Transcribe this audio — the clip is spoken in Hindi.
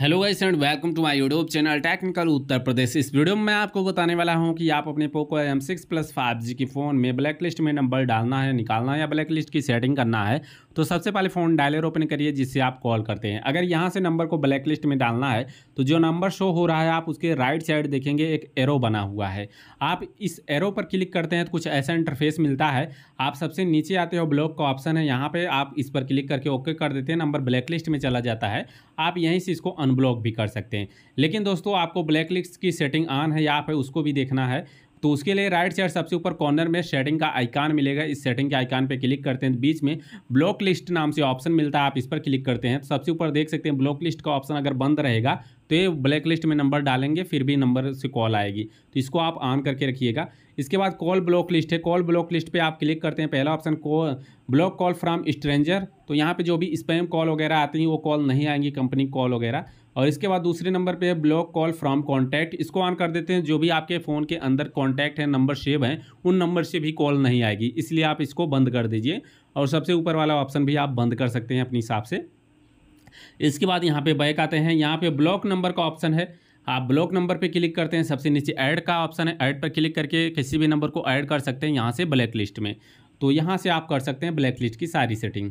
hello guys and welcome to my YouTube channel technical Uttar Pradesh इस वीडियो में मैं आपको बताने वाला हूं कि आप अपने Poco M six plus five G के फ़ोन में ब्लैक लिस्ट में नंबर डालना है निकालना है या ब्लैक लिस्ट की सेटिंग करना है तो सबसे पहले फ़ोन डायलर ओपन करिए जिससे आप कॉल करते हैं अगर यहाँ से नंबर को ब्लैक लिस्ट में डालना है तो जो नंबर शो हो रहा है आप उसके राइट साइड देखेंगे एक एरो बना हुआ है आप इस एरो पर क्लिक करते हैं तो कुछ ऐसा इंटरफेस मिलता है आप सबसे नीचे आते हो ब्लॉक का ऑप्शन है यहाँ पर आप इस पर क्लिक करके ओके कर देते हैं नंबर ब्लैक लिस्ट में चला जाता है आप यहीं से इसको अनब्लॉक भी कर सकते हैं लेकिन दोस्तों आपको ब्लैक लिस्ट की सेटिंग ऑन है या आप उसको भी देखना है तो उसके लिए राइट साइड सबसे ऊपर कॉर्नर में सेटिंग का आइकान मिलेगा इस सेटिंग के आइकान पर क्लिक करते हैं बीच में ब्लॉक लिस्ट नाम से ऑप्शन मिलता है आप इस पर क्लिक करते हैं तो सबसे ऊपर देख सकते हैं ब्लॉक लिस्ट का ऑप्शन अगर बंद रहेगा तो ये ब्लैक लिस्ट में नंबर डालेंगे फिर भी नंबर से कॉल आएगी तो इसको आप ऑन करके रखिएगा इसके बाद कॉल ब्लॉक लिस्ट है कॉल ब्लॉक लिस्ट पे आप क्लिक करते हैं पहला option call block call from stranger तो यहाँ पे जो भी स्पैम कॉल वगैरह आती हैं वो कॉल नहीं आएंगी कंपनी कॉल वगैरह और इसके बाद दूसरे नंबर पे है ब्लॉक कॉल फ्रॉम कॉन्टैक्ट इसको ऑन कर देते हैं जो भी आपके फ़ोन के अंदर कॉन्टैक्ट है नंबर सेव हैं उन नंबर से भी कॉल नहीं आएगी इसलिए आप इसको बंद कर दीजिए और सबसे ऊपर वाला ऑप्शन भी आप बंद कर सकते हैं अपने हिसाब से इसके बाद यहाँ पर बैक आते हैं यहाँ पर ब्लॉक नंबर का ऑप्शन है आप ब्लॉक नंबर पे क्लिक करते हैं सबसे नीचे ऐड का ऑप्शन है ऐड पर क्लिक करके किसी भी नंबर को ऐड कर सकते हैं यहाँ से ब्लैक लिस्ट में तो यहाँ से आप कर सकते हैं ब्लैक लिस्ट की सारी सेटिंग